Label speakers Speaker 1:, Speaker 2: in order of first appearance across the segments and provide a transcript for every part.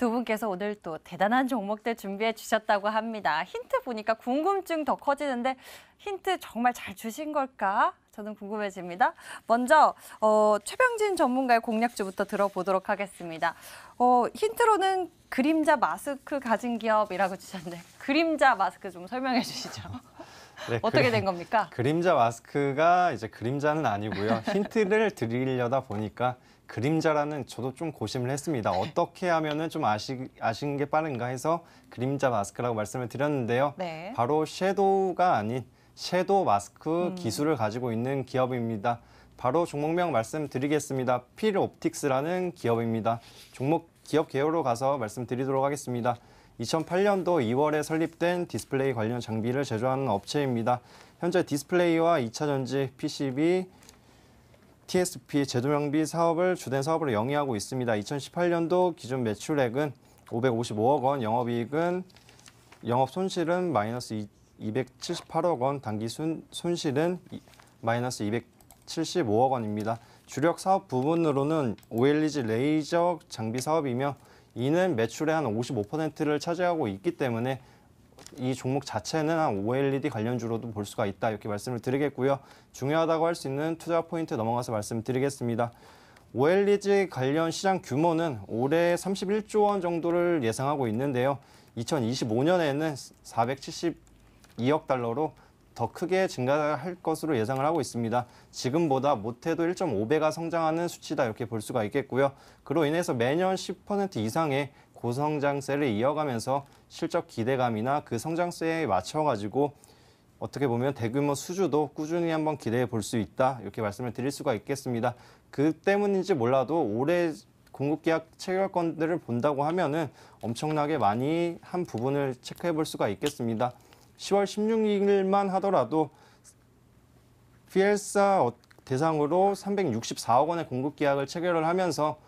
Speaker 1: 두 분께서 오늘 또 대단한 종목들 준비해 주셨다고 합니다. 힌트 보니까 궁금증 더 커지는데 힌트 정말 잘 주신 걸까? 저는 궁금해집니다. 먼저 어, 최병진 전문가의 공략주부터 들어보도록 하겠습니다. 어, 힌트로는 그림자 마스크 가진 기업이라고 주셨는데 그림자 마스크 좀 설명해 주시죠. 네, 어떻게 그된 겁니까?
Speaker 2: 그림자 마스크가 이제 그림자는 아니고요. 힌트를 드리려다 보니까 그림자라는 저도 좀 고심을 했습니다. 네. 어떻게 하면은 좀 아시, 아신 게 빠른가 해서 그림자 마스크라고 말씀을 드렸는데요. 네. 바로 섀도우가 아닌 섀도우 마스크 음. 기술을 가지고 있는 기업입니다. 바로 종목명 말씀드리겠습니다. 필 옵틱스라는 기업입니다. 종목 기업 개요로 가서 말씀드리도록 하겠습니다. 2008년도 2월에 설립된 디스플레이 관련 장비를 제조하는 업체입니다. 현재 디스플레이와 2차 전지, PCB, TSP 제조명비 사업을 주된 사업으로 영위하고 있습니다. 2018년도 기준 매출액은 555억 원, 영업이익은 영업 손실은 마이너스 278억 원, 단기 순, 손실은 마이너스 275억 원입니다. 주력 사업 부분으로는 OLED 레이저 장비 사업이며 이는 매출의 한 55%를 차지하고 있기 때문에 이 종목 자체는 한 OLED 관련주로도 볼 수가 있다 이렇게 말씀을 드리겠고요. 중요하다고 할 수 있는 투자 포인트 넘어가서 말씀드리겠습니다. OLED 관련 시장 규모는 올해 31조 원 정도를 예상하고 있는데요. 2025년에는 472억 달러로 더 크게 증가할 것으로 예상을 하고 있습니다. 지금보다 못해도 1.5배가 성장하는 수치다 이렇게 볼 수가 있겠고요. 그로 인해서 매년 10% 이상의 고성장세를 이어가면서 실적 기대감이나 그 성장세에 맞춰가지고 어떻게 보면 대규모 수주도 꾸준히 한번 기대해 볼 수 있다 이렇게 말씀을 드릴 수가 있겠습니다. 그 때문인지 몰라도 올해 공급계약 체결 건들을 본다고 하면은 엄청나게 많이 한 부분을 체크해 볼 수가 있겠습니다. 10월 16일만 하더라도 피엘사 대상으로 364억 원의 공급 계약을 체결을 하면서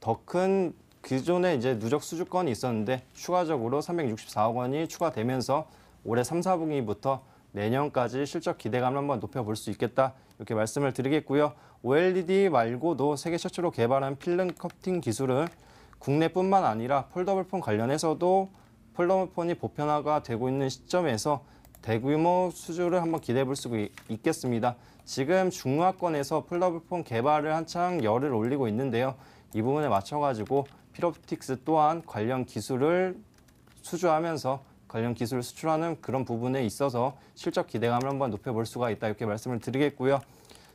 Speaker 2: 더큰 기존에 이제 누적 수주권이 있었는데 추가적으로 364억 원이 추가되면서 올해 3, 4분기부터 내년까지 실적 기대감을 한번 높여볼 수 있겠다 이렇게 말씀을 드리겠고요. OLED 말고도 세계 최초로 개발한 필름 커팅 기술은 국내뿐만 아니라 폴더블폰 관련해서도 폴더블폰이 보편화가 되고 있는 시점에서 대규모 수주를 한번 기대해 볼 수 있겠습니다. 지금 중화권에서 폴더블폰 개발을 한창 열을 올리고 있는데요. 이 부분에 맞춰가지고 필옵틱스 또한 관련 기술을 수주하면서 관련 기술을 수출하는 그런 부분에 있어서 실적 기대감을 한번 높여볼 수가 있다 이렇게 말씀을 드리겠고요.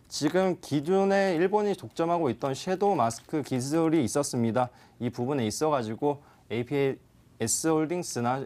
Speaker 2: 지금 기존에 일본이 독점하고 있던 섀도우 마스크 기술이 있었습니다. 이 부분에 있어가지고 APS 홀딩스나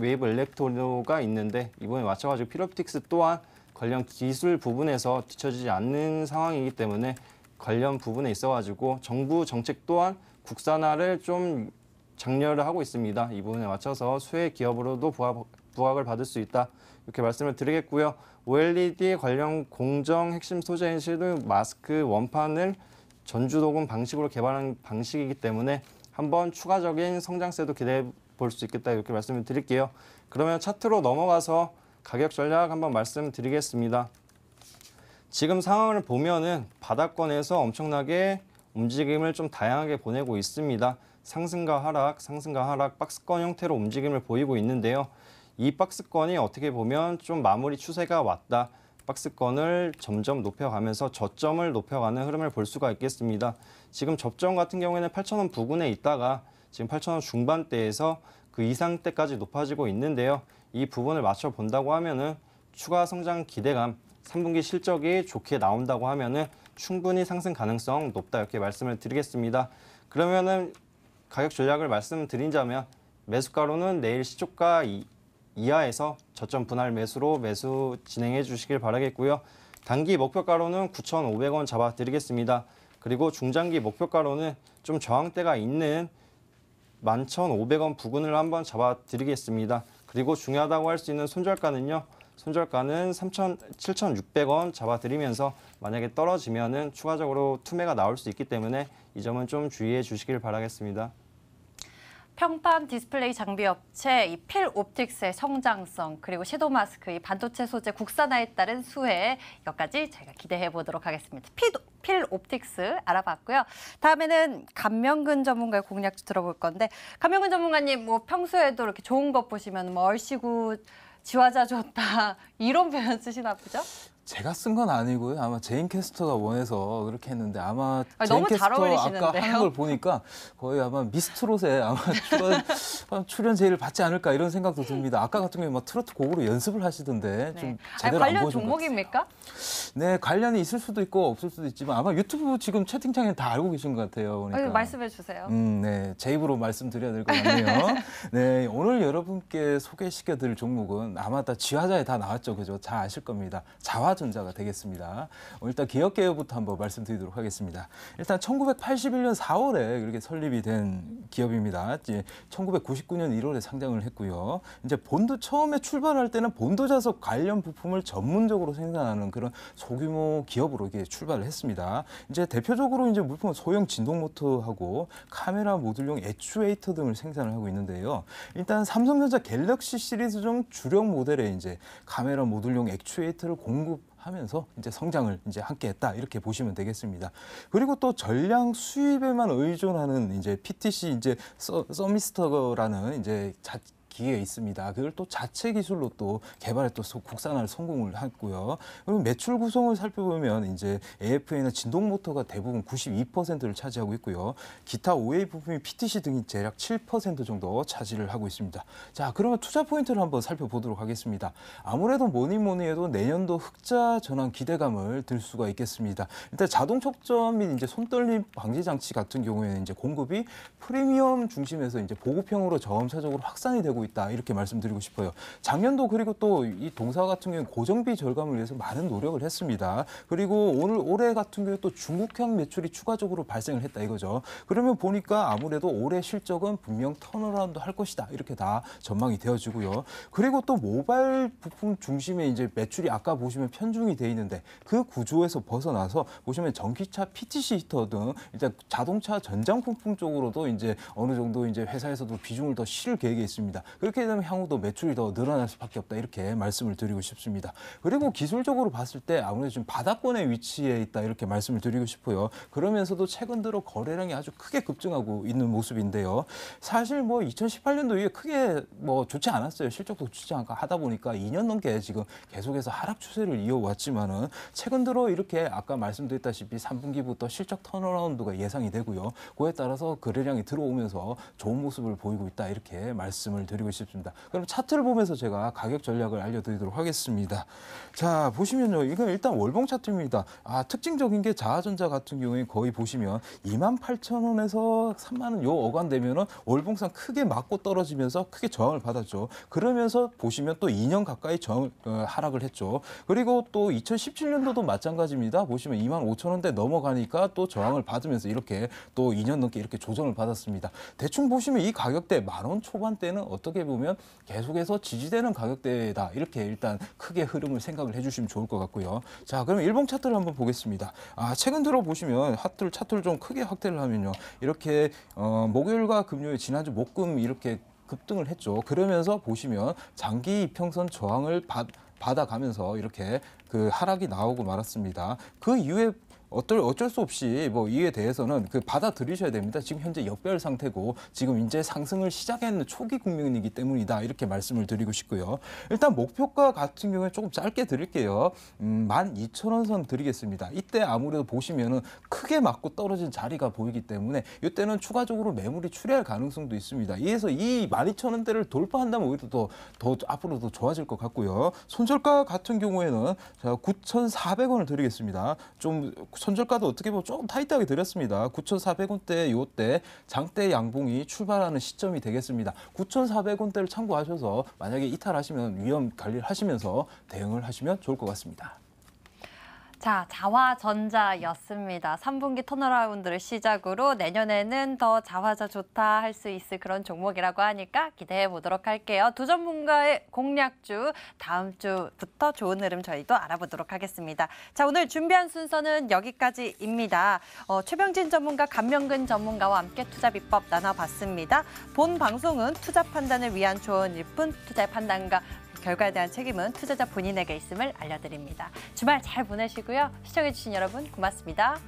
Speaker 2: 웨이브 엘렉토노가 있는데 이번에 맞춰가지고 필옵틱스 또한 관련 기술 부분에서 뒤처지지 않는 상황이기 때문에 관련 부분에 있어가지고 정부 정책 또한 국산화를 좀 장려를 하고 있습니다. 이 부분에 맞춰서 수혜 기업으로도 부합, 부각을 받을 수 있다. 이렇게 말씀을 드리겠고요. OLED 관련 공정 핵심 소재인 실루 마스크 원판을 전주도금 방식으로 개발한 방식이기 때문에 한번 추가적인 성장세도 기대해 볼 수 있겠다 이렇게 말씀을 드릴게요. 그러면 차트로 넘어가서 가격 전략 한번 말씀드리겠습니다. 지금 상황을 보면은 바닥권에서 엄청나게 움직임을 좀 다양하게 보내고 있습니다. 상승과 하락, 상승과 하락, 박스권 형태로 움직임을 보이고 있는데요. 이 박스권이 어떻게 보면 좀 마무리 추세가 왔다. 박스권을 점점 높여가면서 저점을 높여가는 흐름을 볼 수가 있겠습니다. 지금 접점 같은 경우에는 8,000원 부근에 있다가 지금 8,000원 중반대에서 그 이상 대까지 높아지고 있는데요. 이 부분을 맞춰본다고 하면은 추가 성장 기대감, 3분기 실적이 좋게 나온다고 하면은 충분히 상승 가능성 높다 이렇게 말씀을 드리겠습니다. 그러면은 가격 전략을 말씀드린자면 매수가로는 내일 시초가 이하에서 저점 분할 매수로 매수 진행해 주시길 바라겠고요. 단기 목표가로는 9,500원 잡아 드리겠습니다. 그리고 중장기 목표가로는 좀 저항대가 있는 11,500원 부근을 한번 잡아 드리겠습니다. 그리고 중요하다고 할 수 있는 손절가는요. 손절가는 3천 7,600원 잡아드리면서 만약에 떨어지면은 추가적으로 투매가 나올 수 있기 때문에 이 점은 좀 주의해 주시길 바라겠습니다.
Speaker 1: 평판 디스플레이 장비 업체 이 필옵틱스의 성장성 그리고 시도 마스크 이 반도체 소재 국산화에 따른 수혜 여기까지 저희가 기대해 보도록 하겠습니다. 피도, 필옵틱스 알아봤고요. 다음에는 감명근 전문가의 공략 들어볼 건데 감명근 전문가님 뭐 평소에도 이렇게 좋은 것 보시면 뭐 얼씨구 지화자 좋다 이런 표현 쓰시나 보죠?
Speaker 3: 제가 쓴 건 아니고요. 아마 제인 캐스터가 원해서 그렇게 했는데 아마 아니, 제인 캐스터 아까 하는 걸 보니까 거의 아마 미스트롯에 아마 출연, 출연 제의를 받지 않을까 이런 생각도 듭니다. 아까 같은 경우에 막 트로트 곡으로 연습을 하시던데 네. 좀아 제대로 안 관련 보여준 것 같아요. 네, 관련이 있을 수도 있고 없을 수도 있지만 아마 유튜브 지금 채팅창에 다 알고 계신 것 같아요. 그러니까 이거 말씀해 주세요. 음, 네. 제 입으로 말씀드려야 될 것 같네요. 네, 오늘 여러분께 소개시켜드릴 종목은 아마 다 지화자에 다 나왔죠. 그죠? 잘 아실 겁니다. 자화 기아전자가 되겠습니다. 일단 기업개요부터 한번 말씀드리도록 하겠습니다. 일단 1981년 4월에 이렇게 설립이 된 기업입니다. 이제 1999년 1월에 상장을 했고요. 이제 본도 처음에 출발할 때는 본도 자석 관련 부품을 전문적으로 생산하는 그런 소규모 기업으로 이게 출발을 했습니다. 이제 대표적으로 이제 물품은 소형 진동 모터하고 카메라 모듈용 액추에이터 등을 생산을 하고 있는데요. 일단 삼성전자 갤럭시 시리즈 중 주력 모델에 이제 카메라 모듈용 액추에이터를 공급 하면서 이제 성장을 이제 함께 했다 이렇게 보시면 되겠습니다. 그리고 또 전량 수입에만 의존하는 이제 PTC 이제 서, 서미스터라는 이제 자, 기회에 있습니다. 그걸 또 자체 기술로 또 개발에 또 국산화를 성공을 했고요. 그리고 매출 구성을 살펴보면 이제 AFA나 진동 모터가 대부분 92%를 차지하고 있고요. 기타 OA 부품이 PTC 등이 대략 7% 정도 차지를 하고 있습니다. 자, 그러면 투자 포인트를 한번 살펴보도록 하겠습니다. 아무래도 뭐니 뭐니 해도 내년도 흑자 전환 기대감을 들 수가 있겠습니다. 일단 자동 촉점 및 이제 손떨림 방지 장치 같은 경우에는 이제 공급이 프리미엄 중심에서 이제 보급형으로 점차적으로 확산이 되고 있다 이렇게 말씀드리고 싶어요. 작년도 그리고 또 이 동사 같은 경우 고정비 절감을 위해서 많은 노력을 했습니다. 그리고 오늘 올해 같은 경우 또 중국형 매출이 추가적으로 발생을 했다 이거죠. 그러면 보니까 아무래도 올해 실적은 분명 턴어라운드 할 것이다 이렇게 다 전망이 되어지고요. 그리고 또 모바일 부품 중심의 이제 매출이 아까 보시면 편중이 돼 있는데 그 구조에서 벗어나서 보시면 전기차, PTC 히터 등 일단 자동차 전장품품 쪽으로도 이제 어느 정도 이제 회사에서도 비중을 더 실을 계획이 있습니다. 그렇게 되면 향후도 매출이 더 늘어날 수밖에 없다 이렇게 말씀을 드리고 싶습니다. 그리고 기술적으로 봤을 때 아무래도 지금 바닥권의 위치에 있다 이렇게 말씀을 드리고 싶어요 그러면서도 최근 들어 거래량이 아주 크게 급증하고 있는 모습인데요. 사실 뭐 2018년도 이후에 크게 뭐 좋지 않았어요. 실적도 좋지 않고 하다 보니까 2년 넘게 지금 계속해서 하락 추세를 이어왔지만은 최근 들어 이렇게 아까 말씀드렸다시피 3분기부터 실적 턴어라운드가 예상이 되고요. 그에 따라서 거래량이 들어오면서 좋은 모습을 보이고 있다 이렇게 말씀을 드리고 말씀드리고 싶습니다. 그럼 차트를 보면서 제가 가격 전략을 알려드리도록 하겠습니다. 자, 보시면요. 이건 일단 월봉 차트입니다. 아, 특징적인 게 자아전자 같은 경우에 거의 보시면 28,000원에서 3만 원 요 어간 되면은 월봉상 크게 맞고 떨어지면서 크게 저항을 받았죠. 그러면서 보시면 또 2년 가까이 저항 어, 하락을 했죠. 그리고 또 2017년도도 마찬가지입니다. 보시면 2만 5천 원대 넘어가니까 또 저항을 받으면서 이렇게 또 2년 넘게 이렇게 조정을 받았습니다. 대충 보시면 이 가격대 만원 초반대는 어떤 어떻게 보면 계속해서 지지되는 가격대다. 이렇게 일단 크게 흐름을 생각을 해주시면 좋을 것 같고요. 자, 그럼 일봉 차트를 한번 보겠습니다. 아, 최근 들어 보시면 핫를 차트를 좀 크게 확대를 하면요. 이렇게 어, 목요일과 금요일 지난주 목금 이렇게 급등을 했죠. 그러면서 보시면 장기 이평선 저항을 받, 받아가면서 이렇게 그 하락이 나오고 말았습니다. 그 이후에 어떨 어쩔 수 없이 뭐 이에 대해서는 그 받아들이셔야 됩니다. 지금 현재 역별 상태고 지금 이제 상승을 시작했는 초기 국면이기 때문이다 이렇게 말씀을 드리고 싶고요. 일단 목표가 같은 경우에 조금 짧게 드릴게요. 음, 12,000원 선 드리겠습니다. 이때 아무래도 보시면은 크게 맞고 떨어진 자리가 보이기 때문에 이때는 추가적으로 매물이 출회할 가능성도 있습니다. 이에서 이 12,000원대를 돌파한다면 오히려 더, 더 앞으로 더 좋아질 것 같고요. 손절가 같은 경우에는 제가 9,400원을 드리겠습니다. 좀 손절가도 어떻게 보면 조금 타이트하게 드렸습니다. 9,400원대 요때 장대 양봉이 출발하는 시점이 되겠습니다. 9,400원대를 참고하셔서 만약에 이탈하시면 위험 관리를 하시면서 대응을 하시면 좋을 것 같습니다.
Speaker 1: 자, 자화전자였습니다. 3분기 턴어라운드를 시작으로 내년에는 더 자화자 좋다 할 수 있을 그런 종목이라고 하니까 기대해 보도록 할게요. 두 전문가의 공략주 다음 주부터 좋은 흐름 저희도 알아보도록 하겠습니다. 자, 오늘 준비한 순서는 여기까지입니다. 어, 최병진 전문가, 감명근 전문가와 함께 투자 비법 나눠봤습니다. 본 방송은 투자 판단을 위한 조언일 뿐 투자 판단과 결과에 대한 책임은 투자자 본인에게 있음을 알려드립니다. 주말 잘 보내시고요. 시청해주신 여러분 고맙습니다.